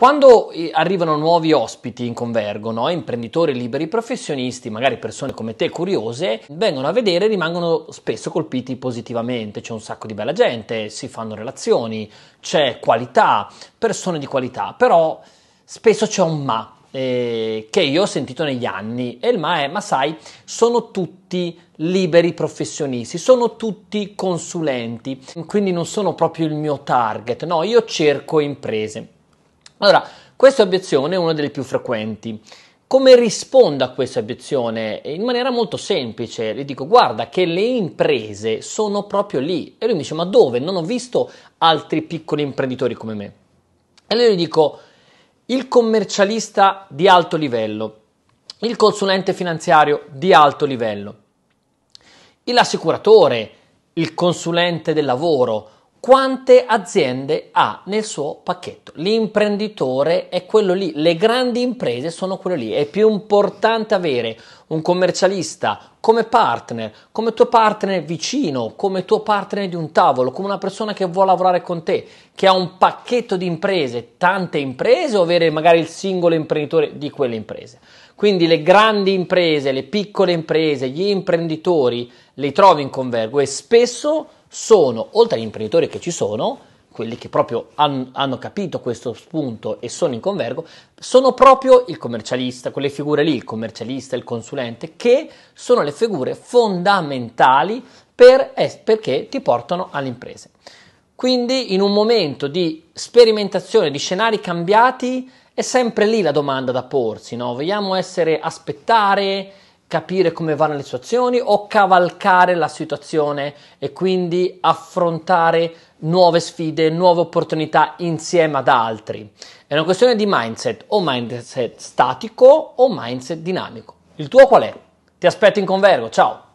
Quando eh, arrivano nuovi ospiti in convergo, no? imprenditori, liberi professionisti, magari persone come te curiose, vengono a vedere e rimangono spesso colpiti positivamente. C'è un sacco di bella gente, si fanno relazioni, c'è qualità, persone di qualità, però spesso c'è un ma. Eh, che io ho sentito negli anni e il ma è ma sai sono tutti liberi professionisti sono tutti consulenti quindi non sono proprio il mio target no io cerco imprese allora, questa obiezione è una delle più frequenti. Come rispondo a questa obiezione? In maniera molto semplice, gli dico guarda che le imprese sono proprio lì e lui mi dice ma dove? Non ho visto altri piccoli imprenditori come me. E allora io gli dico il commercialista di alto livello, il consulente finanziario di alto livello, l'assicuratore, il consulente del lavoro, quante aziende ha nel suo pacchetto. L'imprenditore è quello lì, le grandi imprese sono quello lì. È più importante avere un commercialista come partner, come tuo partner vicino, come tuo partner di un tavolo, come una persona che vuole lavorare con te, che ha un pacchetto di imprese, tante imprese, o avere magari il singolo imprenditore di quelle imprese. Quindi le grandi imprese, le piccole imprese, gli imprenditori li trovi in convergo e spesso sono, oltre agli imprenditori che ci sono, quelli che proprio han, hanno capito questo spunto e sono in convergo, sono proprio il commercialista, quelle figure lì, il commercialista, il consulente, che sono le figure fondamentali per, perché ti portano alle imprese. Quindi in un momento di sperimentazione, di scenari cambiati, è sempre lì la domanda da porsi, no? Vogliamo essere, aspettare, capire come vanno le situazioni o cavalcare la situazione e quindi affrontare nuove sfide, nuove opportunità insieme ad altri. È una questione di mindset, o mindset statico o mindset dinamico. Il tuo qual è? Ti aspetto in convergo, ciao!